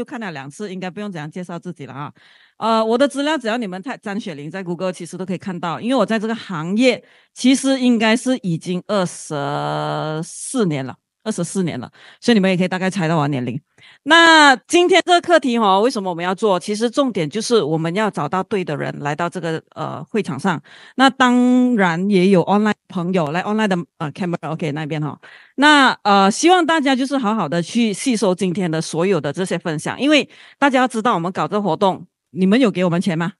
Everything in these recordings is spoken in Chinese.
就看了两次，应该不用怎样介绍自己了啊。呃，我的资料只要你们在张雪玲在谷歌其实都可以看到，因为我在这个行业其实应该是已经二十四年了。二十四年了，所以你们也可以大概猜到我年龄。那今天这个课题哈，为什么我们要做？其实重点就是我们要找到对的人来到这个呃会场上。那当然也有 online 朋友来 online 的呃 camera ok 那边哈。那呃希望大家就是好好的去吸收今天的所有的这些分享，因为大家要知道我们搞这个活动，你们有给我们钱吗？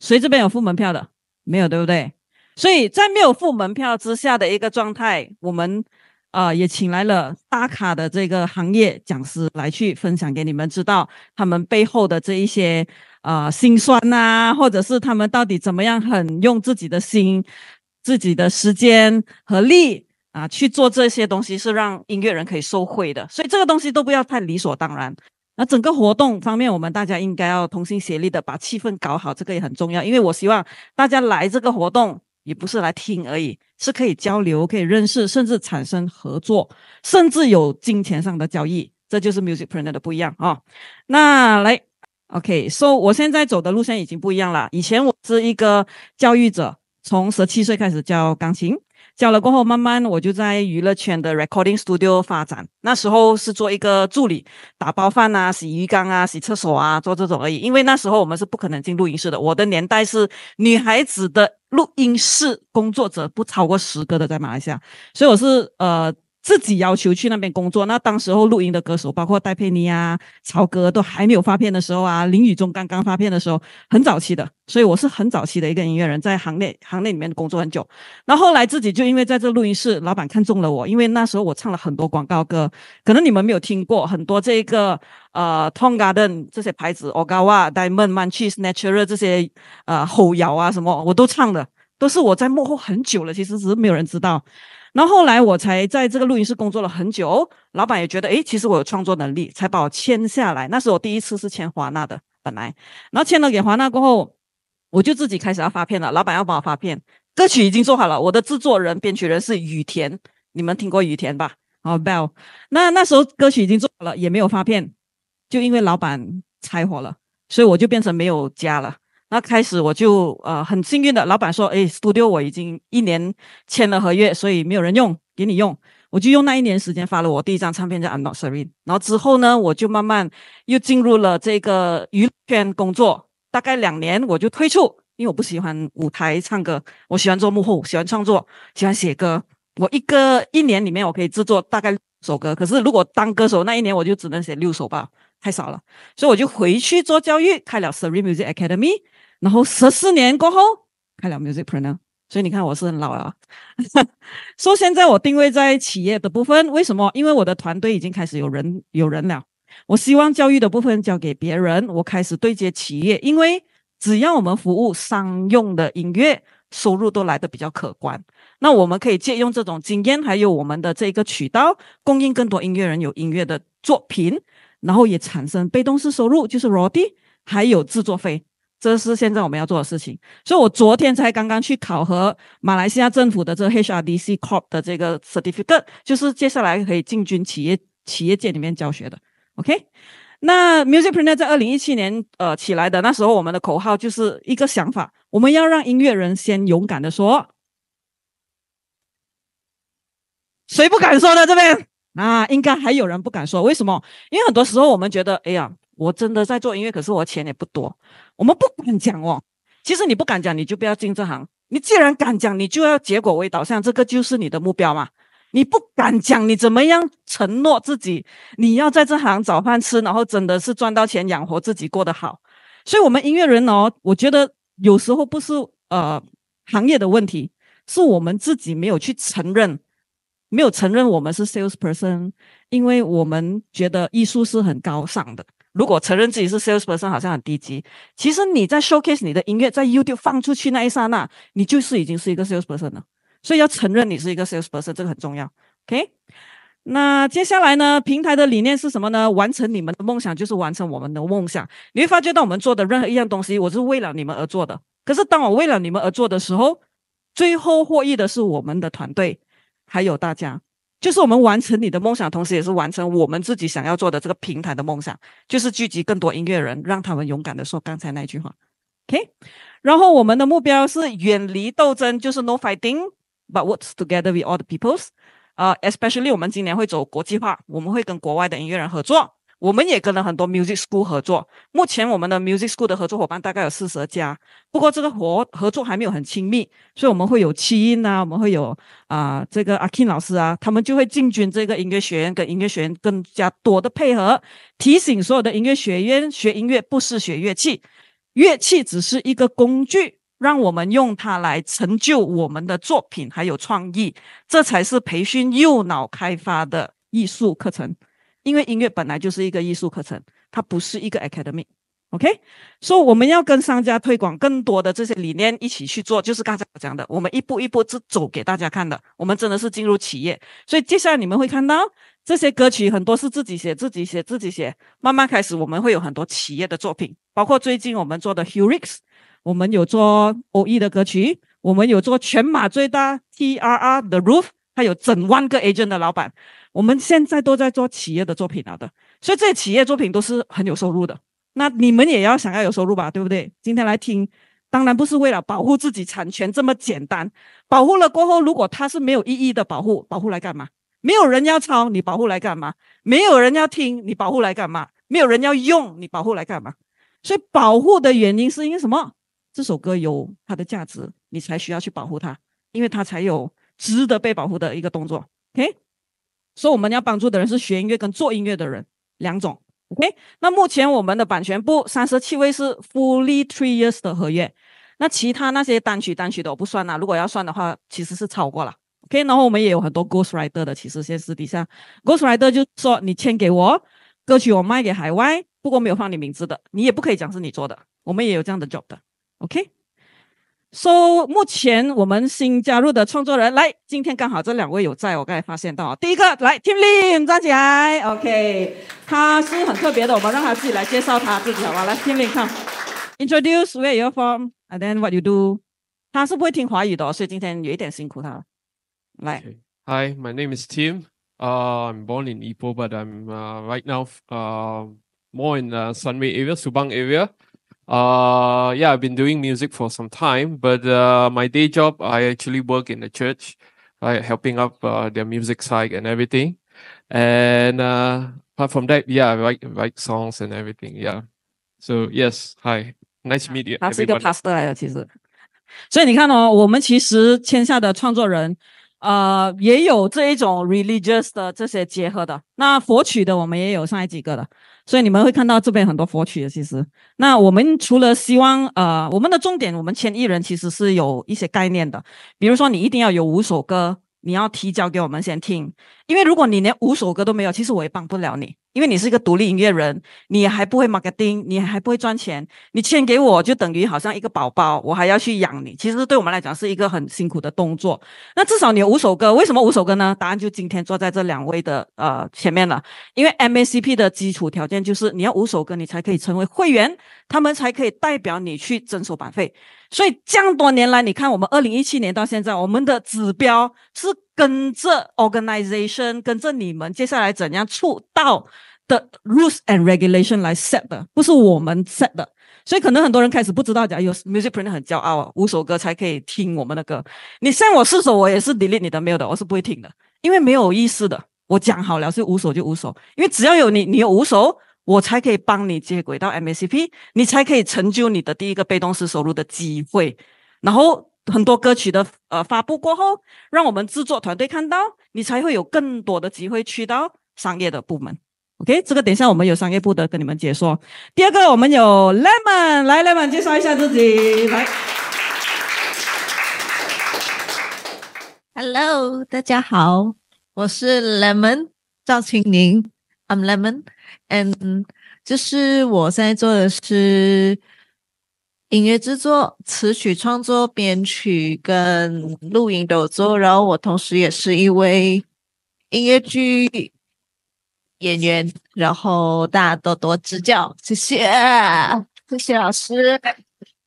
谁这边有付门票的？没有，对不对？所以在没有付门票之下的一个状态，我们。啊，也请来了大咖的这个行业讲师来去分享给你们，知道他们背后的这一些啊心酸呐，或者是他们到底怎么样，很用自己的心、自己的时间和力啊去做这些东西，是让音乐人可以收惠的。所以这个东西都不要太理所当然。那整个活动方面，我们大家应该要同心协力的把气氛搞好，这个也很重要，因为我希望大家来这个活动。也不是来听而已，是可以交流、可以认识，甚至产生合作，甚至有金钱上的交易。这就是 music planet 不一样啊。那来，OK，所以我现在走的路线已经不一样了。以前我是一个教育者，从十七岁开始教钢琴，教了过后，慢慢我就在娱乐圈的 recording studio 发展。那时候是做一个助理，打包饭啊、洗浴缸啊、洗厕所啊，做这种而已。因为那时候我们是不可能进录音室的。我的年代是女孩子的。录音室工作者不超过十个的，在马来西亚，所以我是呃。自己要求去那边工作。那当时候录音的歌手，包括戴佩妮啊、曹格都还没有发片的时候啊，林宇中刚刚发片的时候，很早期的。所以我是很早期的一个音乐人，在行内行内里面工作很久。那后来自己就因为在这录音室，老板看中了我，因为那时候我唱了很多广告歌，可能你们没有听过很多这个呃 t o n Garden 这些牌子 o g a w a Diamond、m a n c h i e s Natural 这些呃，后摇啊什么我都唱的，都是我在幕后很久了，其实只是没有人知道。然后后来我才在这个录音室工作了很久，老板也觉得，诶，其实我有创作能力，才把我签下来。那是我第一次是签华纳的，本来，然后签了给华纳过后，我就自己开始要发片了。老板要帮我发片，歌曲已经做好了，我的制作人、编曲人是雨田，你们听过雨田吧？哦，bell。那那时候歌曲已经做好了，也没有发片，就因为老板拆伙了，所以我就变成没有家了。那开始我就呃很幸运的，老板说，哎，Studio 我已经一年签了合约，所以没有人用，给你用，我就用那一年时间发了我第一张唱片叫《I'm Not s e r e n e 然后之后呢，我就慢慢又进入了这个娱乐圈工作，大概两年我就退出，因为我不喜欢舞台唱歌，我喜欢做幕后，喜欢创作，喜欢写歌。我一个一年里面我可以制作大概六首歌，可是如果当歌手那一年我就只能写六首吧，太少了，所以我就回去做教育，开了 s e r e n e Music Academy。然后十四年过后开了 musicpreneur，所以你看我是很老了。说现在我定位在企业的部分，为什么？因为我的团队已经开始有人有人了。我希望教育的部分交给别人，我开始对接企业，因为只要我们服务商用的音乐，收入都来的比较可观。那我们可以借用这种经验，还有我们的这个渠道，供应更多音乐人有音乐的作品，然后也产生被动式收入，就是 r o d y 还有制作费。这是现在我们要做的事情，所以我昨天才刚刚去考核马来西亚政府的这个 HRDC Corp 的这个 certificate，就是接下来可以进军企业企业界里面教学的。OK，那 Musicpreneur 在二零一七年呃起来的，那时候我们的口号就是一个想法，我们要让音乐人先勇敢的说，谁不敢说呢？这边？那应该还有人不敢说，为什么？因为很多时候我们觉得，哎呀。我真的在做音乐，可是我钱也不多。我们不敢讲哦。其实你不敢讲，你就不要进这行。你既然敢讲，你就要结果为导向，这个就是你的目标嘛。你不敢讲，你怎么样承诺自己你要在这行找饭吃，然后真的是赚到钱养活自己过得好。所以，我们音乐人哦，我觉得有时候不是呃行业的问题，是我们自己没有去承认，没有承认我们是 sales person，因为我们觉得艺术是很高尚的。如果承认自己是 sales person，好像很低级。其实你在 showcase 你的音乐在 YouTube 放出去那一刹那，你就是已经是一个 sales person 了。所以要承认你是一个 sales person，这个很重要。OK，那接下来呢？平台的理念是什么呢？完成你们的梦想，就是完成我们的梦想。你会发觉到我们做的任何一样东西，我是为了你们而做的。可是当我为了你们而做的时候，最后获益的是我们的团队，还有大家。就是我们完成你的梦想，同时也是完成我们自己想要做的这个平台的梦想，就是聚集更多音乐人，让他们勇敢的说刚才那句话，OK。然后我们的目标是远离斗争，就是 No fighting，but work together with all the peoples。啊，especially 我们今年会走国际化，我们会跟国外的音乐人合作。我们也跟了很多 music school 合作，目前我们的 music school 的合作伙伴大概有四十家，不过这个活合作还没有很亲密，所以我们会有弃音啊，我们会有啊这个阿 king 老师啊，他们就会进军这个音乐学院，跟音乐学院更加多的配合，提醒所有的音乐学院学音乐不是学乐器，乐器只是一个工具，让我们用它来成就我们的作品还有创意，这才是培训右脑开发的艺术课程。因为音乐本来就是一个艺术课程，它不是一个 academy，OK？所以我们要跟商家推广更多的这些理念一起去做，就是刚才讲的，我们一步一步是走给大家看的。我们真的是进入企业，所以接下来你们会看到这些歌曲很多是自己写、自己写、自己写。慢慢开始，我们会有很多企业的作品，包括最近我们做的 HURICS，我们有做 O.E 的歌曲，我们有做全马最大 T.R.R. The Roof。他有整万个 agent 的老板，我们现在都在做企业的作品了的，所以这些企业作品都是很有收入的。那你们也要想要有收入吧，对不对？今天来听，当然不是为了保护自己产权这么简单。保护了过后，如果他是没有意义的保护，保护来干嘛？没有人要抄，你保护来干嘛？没有人要听，你保护来干嘛？没有人要用，你保护来干嘛？所以保护的原因是因为什么？这首歌有它的价值，你才需要去保护它，因为它才有。值得被保护的一个动作，OK。所以我们要帮助的人是学音乐跟做音乐的人两种，OK。那目前我们的版权部三十七位是 fully three years 的合约，那其他那些单曲单曲的我不算啦。如果要算的话，其实是超过了，OK。然后我们也有很多 ghost writer 的，其实现私底下 ghost writer 就说你签给我歌曲，我卖给海外，不过没有放你名字的，你也不可以讲是你做的。我们也有这样的 job 的，OK。So，目前我们新加入的创作人来，今天刚好这两位有在，我刚才发现到第一个来，Tim Lim，站起来，OK，他是很特别的，我们让他自己来介绍他自己好不好？来，Tim，看，Introduce where you r e from，and then what you do。他是不会听华语的，所以今天有一点辛苦他。来，Hi，my name is Tim。Uh，I'm born in Ipoh，but I'm uh right now uh more in the Sunway area，Subang area。Uh, yeah, I've been doing music for some time, but uh, my day job, I actually work in the church, right, helping up uh, their music side and everything. And uh, apart from that, yeah, I write, write songs and everything. Yeah. So yes, hi, nice to meet you. 他是一个 everybody. pastor 来的，其实。所以你看哦，我们其实签下的创作人，呃，也有这一种 religious 的这些结合的。那佛曲的我们也有上一几个的，所以你们会看到这边很多佛曲的，其实。那我们除了希望，呃，我们的重点，我们千亿人其实是有一些概念的。比如说，你一定要有五首歌，你要提交给我们先听。因为如果你连五首歌都没有，其实我也帮不了你。因为你是一个独立音乐人，你还不会 marketing，你还不会赚钱，你欠给我就等于好像一个宝宝，我还要去养你。其实对我们来讲是一个很辛苦的动作。那至少你有五首歌，为什么五首歌呢？答案就今天坐在这两位的呃前面了。因为 MACP 的基础条件就是你要五首歌，你才可以成为会员，他们才可以代表你去征收版费。所以这样多年来，你看我们二零一七年到现在，我们的指标是跟着 organization，跟着你们接下来怎样出道。的 rules and regulation 来 set 的，不是我们 set 的，所以可能很多人开始不知道讲，有 music printer 很骄傲啊，五首歌才可以听我们的歌。你像我四首，我也是 delete 你的没有的，我是不会听的，因为没有意思的。我讲好了是五首就五首，因为只要有你，你有五首，我才可以帮你接轨到 MACP，你才可以成就你的第一个被动式收入的机会。然后很多歌曲的呃发布过后，让我们制作团队看到，你才会有更多的机会去到商业的部门。OK，这个等一下我们有商业部的跟你们解说。第二个，我们有 Lemon 来，Lemon 介绍一下自己。来，Hello，大家好，我是 Lemon 赵青宁，I'm Lemon，嗯，就是我现在做的是音乐制作、词曲创作、编曲跟录音都做，然后我同时也是一位音乐剧。演员，然后大家多多指教，谢谢，谢谢老师。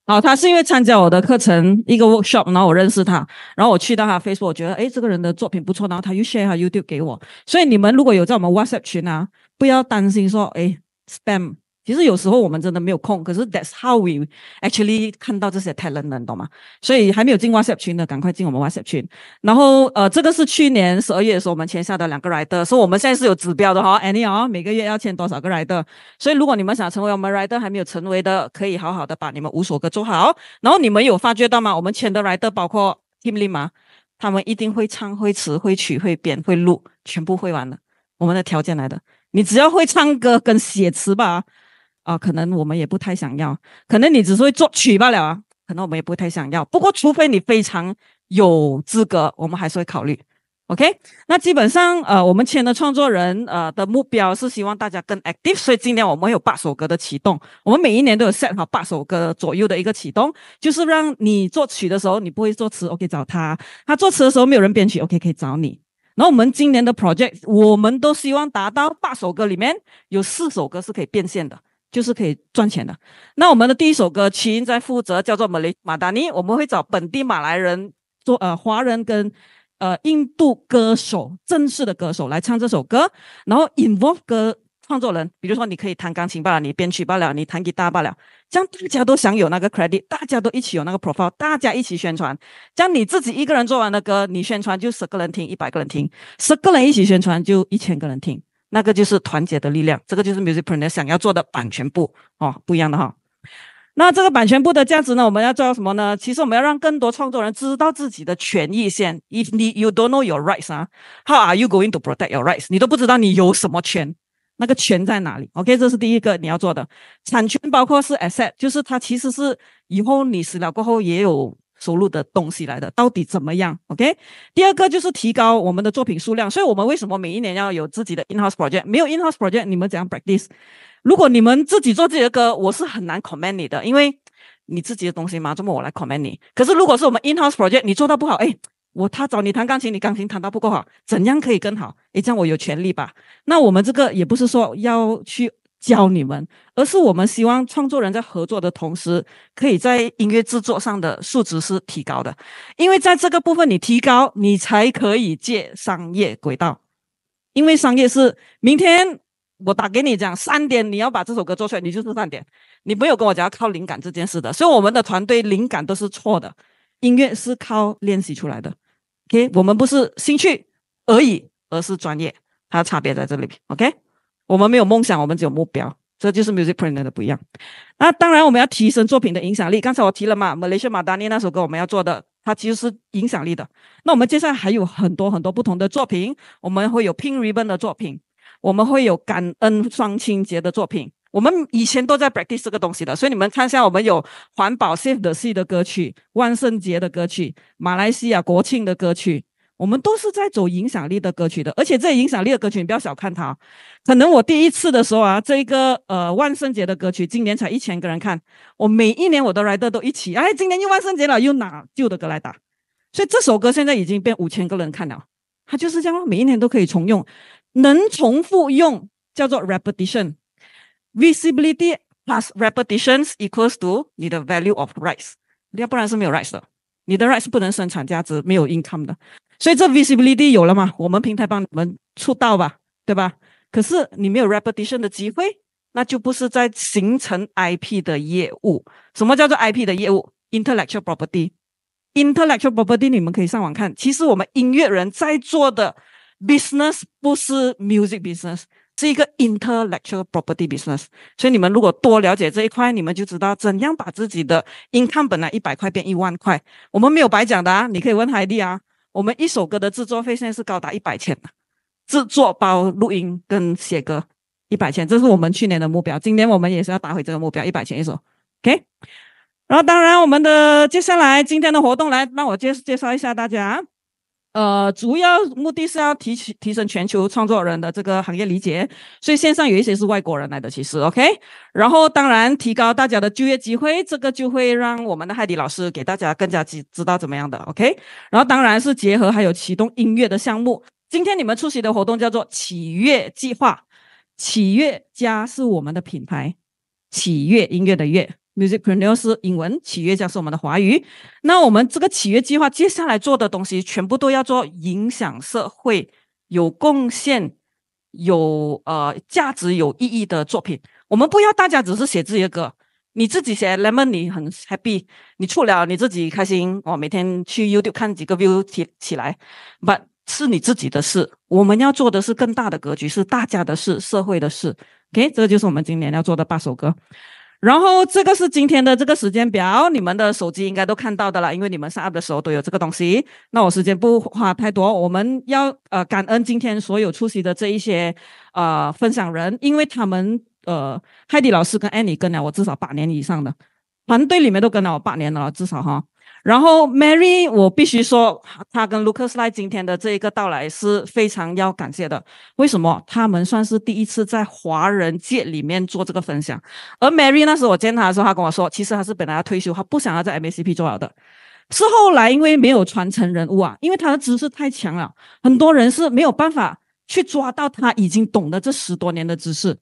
好，他是因为参加我的课程一个 workshop，然后我认识他，然后我去到他 Facebook，我觉得诶这个人的作品不错，然后他又 share 他 YouTube 给我。所以你们如果有在我们 WhatsApp 群啊，不要担心说诶 spam。其实有时候我们真的没有空，可是 that's how we actually 看到这些 talent，你懂吗？所以还没有进 WhatsApp 群的，赶快进我们 WhatsApp 群。然后呃，这个是去年十二月的时候我们签下的两个 rider，所以我们现在是有指标的哈。Anyer 每个月要签多少个 rider？所以如果你们想成为我们 rider，还没有成为的，可以好好的把你们五首歌做好。然后你们有发觉到吗？我们签的 rider 包括 Timmy 吗？他们一定会唱、会词、会曲、会编、会录，全部会完了。我们的条件来的，你只要会唱歌跟写词吧。啊，可能我们也不太想要，可能你只是会作曲罢了啊，可能我们也不太想要。不过，除非你非常有资格，我们还是会考虑。OK，那基本上，呃，我们签的创作人，呃的目标是希望大家更 active，所以今年我们有八首歌的启动，我们每一年都有 set 好八首歌左右的一个启动，就是让你作曲的时候你不会作词，OK 找他；他作词的时候没有人编曲，OK 可以找你。然后我们今年的 project，我们都希望达到八首歌里面有四首歌是可以变现的。就是可以赚钱的。那我们的第一首歌，曲英在负责，叫做《马来马达尼》。我们会找本地马来人做，呃，华人跟呃印度歌手，正式的歌手来唱这首歌。然后 involve 歌创作人，比如说你可以弹钢琴罢了，你编曲罢了，你弹吉他罢了，这样大家都享有那个 credit，大家都一起有那个 profile，大家一起宣传。样你自己一个人做完的歌，你宣传就十个人听，一百个人听，十个人一起宣传就一千个人听。那个就是团结的力量，这个就是 Musicpreneur 想要做的版权部哦，不一样的哈。那这个版权部的价值呢？我们要做什么呢？其实我们要让更多创作人知道自己的权益先。If you you don't know your rights, 啊，How are you going to protect your rights？你都不知道你有什么权，那个权在哪里？OK，这是第一个你要做的。产权包括是 asset，就是它其实是以后你死了过后也有。收入的东西来的到底怎么样？OK？第二个就是提高我们的作品数量，所以我们为什么每一年要有自己的 in-house project？没有 in-house project，你们怎样 practice？如果你们自己做自己的歌，我是很难 comment 你的，因为你自己的东西嘛，这么我来 comment 你？可是如果是我们 in-house project，你做到不好，哎，我他找你弹钢琴，你钢琴弹到不够好，怎样可以更好？哎，这样我有权利吧？那我们这个也不是说要去。教你们，而是我们希望创作人在合作的同时，可以在音乐制作上的素质是提高的。因为在这个部分，你提高，你才可以借商业轨道。因为商业是明天我打给你讲三点，你要把这首歌做出来，你就是三点。你没有跟我讲靠灵感这件事的，所以我们的团队灵感都是错的。音乐是靠练习出来的。OK，我们不是兴趣而已，而是专业，它差别在这里 OK。我们没有梦想，我们只有目标，这就是 m u s i c p r a n e r 的不一样。那当然，我们要提升作品的影响力。刚才我提了嘛，Malaysia 马 n 尼那首歌，我们要做的，它其实是影响力的。那我们接下来还有很多很多不同的作品，我们会有 pink ribbon 的作品，我们会有感恩双亲节的作品。我们以前都在 practice 这个东西的，所以你们看一下，我们有环保 save the sea 的歌曲，万圣节的歌曲，马来西亚国庆的歌曲。我们都是在走影响力的歌曲的，而且这影响力的歌曲你不要小看它。可能我第一次的时候啊，这个呃万圣节的歌曲今年才一千个人看。我每一年我的 rider 都一起，哎，今年又万圣节了，又拿旧的歌来打。所以这首歌现在已经变五千个人看了，它就是这样，每一年都可以重用。能重复用叫做 repetition，visibility plus repetitions equals to 你的 value of rise，要不然是没有 rise 的，你的 r i c e 是不能生产价值，没有 income 的。所以这 v i i i s b l i t y 有了嘛？我们平台帮你们出道吧，对吧？可是你没有 repetition 的机会，那就不是在形成 IP 的业务。什么叫做 IP 的业务？Intellectual Property，Intellectual Property 你们可以上网看。其实我们音乐人在做的 business 不是 music business，是一个 Intellectual Property business。所以你们如果多了解这一块，你们就知道怎样把自己的 income 本来一百块变一万块。我们没有白讲的，啊，你可以问海蒂啊。我们一首歌的制作费现在是高达一百千制作包录音跟写歌一百千，这是我们去年的目标，今年我们也是要打回这个目标，一百千一首。OK，然后当然我们的接下来今天的活动来，让我介介绍一下大家。呃，主要目的是要提提升全球创作人的这个行业理解，所以线上有一些是外国人来的，其实 OK。然后当然提高大家的就业机会，这个就会让我们的海迪老师给大家更加知知道怎么样的 OK。然后当然是结合还有启动音乐的项目，今天你们出席的活动叫做启乐计划，启乐家是我们的品牌，启乐音乐的乐。Music p r n e u c e r 英文企业家是我们的华语。那我们这个企业计划接下来做的东西，全部都要做影响社会、有贡献、有呃价值、有意义的作品。我们不要大家只是写自己的歌，你自己写，lemon 你很 happy，你出了你自己开心，我每天去 YouTube 看几个 view 起起来，t 是你自己的事。我们要做的是更大的格局，是大家的事，社会的事。OK，这就是我们今年要做的八首歌。然后这个是今天的这个时间表，你们的手机应该都看到的了，因为你们上 a p 的时候都有这个东西。那我时间不花太多，我们要呃感恩今天所有出席的这一些呃分享人，因为他们呃海底老师跟 Annie 跟了我至少八年以上的，团队里面都跟了我八年了至少哈。然后，Mary，我必须说，他跟 Lucas l i 今天的这一个到来是非常要感谢的。为什么？他们算是第一次在华人界里面做这个分享。而 Mary 那时候我见他的时候，他跟我说，其实他是本来要退休，他不想要在 MACP 做好的，是后来因为没有传承人物啊，因为他的知识太强了，很多人是没有办法去抓到他已经懂得这十多年的知识。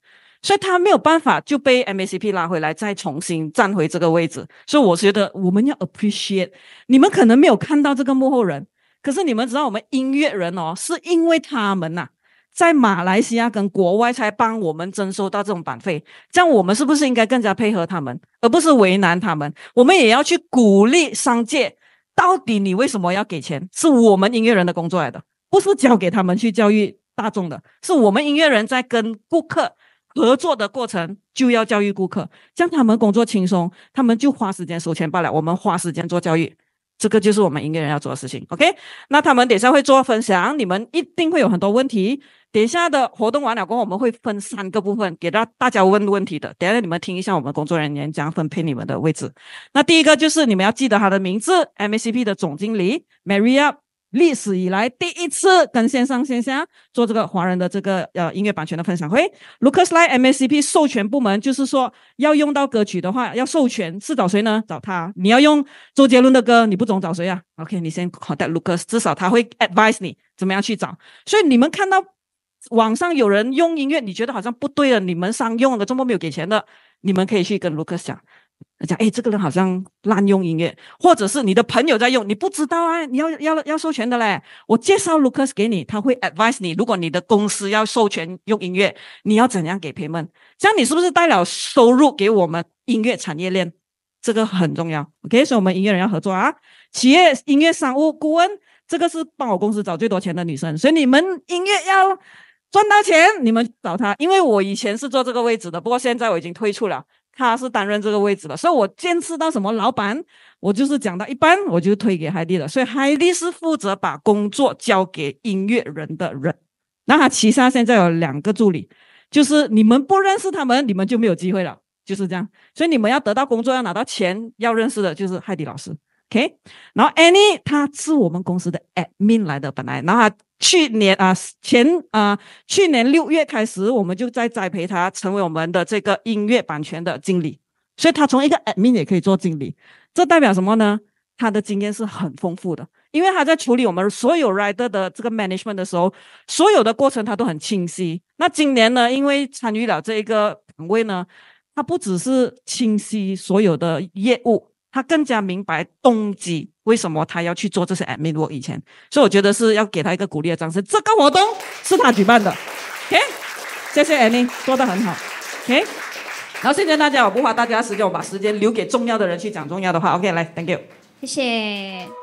所以他没有办法就被 MACP 拉回来，再重新站回这个位置。所以我觉得我们要 appreciate 你们可能没有看到这个幕后人，可是你们知道我们音乐人哦，是因为他们呐，在马来西亚跟国外才帮我们征收到这种版费。这样我们是不是应该更加配合他们，而不是为难他们？我们也要去鼓励商界，到底你为什么要给钱？是我们音乐人的工作来的，不是交给他们去教育大众的，是我们音乐人在跟顾客。合作的过程就要教育顾客，让他们工作轻松，他们就花时间收钱罢了。我们花时间做教育，这个就是我们营业员要做的事情。OK，那他们等下会做分享，你们一定会有很多问题。等一下的活动完了过后，我们会分三个部分给到大家问问题的。等下你们听一下我们工作人员将分配你们的位置。那第一个就是你们要记得他的名字，MACP 的总经理 Maria。历史以来第一次跟线上线下做这个华人的这个呃音乐版权的分享会 l u c a s l i e M A C P 授权部门就是说要用到歌曲的话要授权是找谁呢？找他。你要用周杰伦的歌，你不总找谁啊？OK，你先 call 带 Lucas，至少他会 advise 你怎么样去找。所以你们看到网上有人用音乐，你觉得好像不对了，你们商用的这么没有给钱的，你们可以去跟 Lucas 讲。讲哎，这个人好像滥用音乐，或者是你的朋友在用，你不知道啊？你要要要授权的嘞。我介绍 Lucas 给你，他会 advise 你。如果你的公司要授权用音乐，你要怎样给 payment？这样你是不是带了收入给我们音乐产业链？这个很重要。OK，所以我们音乐人要合作啊。企业音乐商务顾问，这个是帮我公司找最多钱的女生。所以你们音乐要赚到钱，你们找她，因为我以前是做这个位置的，不过现在我已经退出了。他是担任这个位置的，所以我坚持到什么老板，我就是讲到一般，我就推给海蒂了。所以海蒂是负责把工作交给音乐人的人。那他旗下现在有两个助理，就是你们不认识他们，你们就没有机会了，就是这样。所以你们要得到工作，要拿到钱，要认识的就是海蒂老师。OK，然后 Annie 他是我们公司的 admin 来的，本来，然后他。去年啊，前啊，去年六月开始，我们就在栽培他成为我们的这个音乐版权的经理，所以他从一个 admin 也可以做经理，这代表什么呢？他的经验是很丰富的，因为他在处理我们所有 r i d e r 的这个 management 的时候，所有的过程他都很清晰。那今年呢，因为参与了这一个岗位呢，他不只是清晰所有的业务。他更加明白动机，为什么他要去做这些 admin work 以前，所以我觉得是要给他一个鼓励的掌声。这个活动是他举办的，OK，谢谢 Annie 做的很好，OK。然后现在大家，我不花大家时间，我把时间留给重要的人去讲重要的话。OK，来，Thank you，谢谢。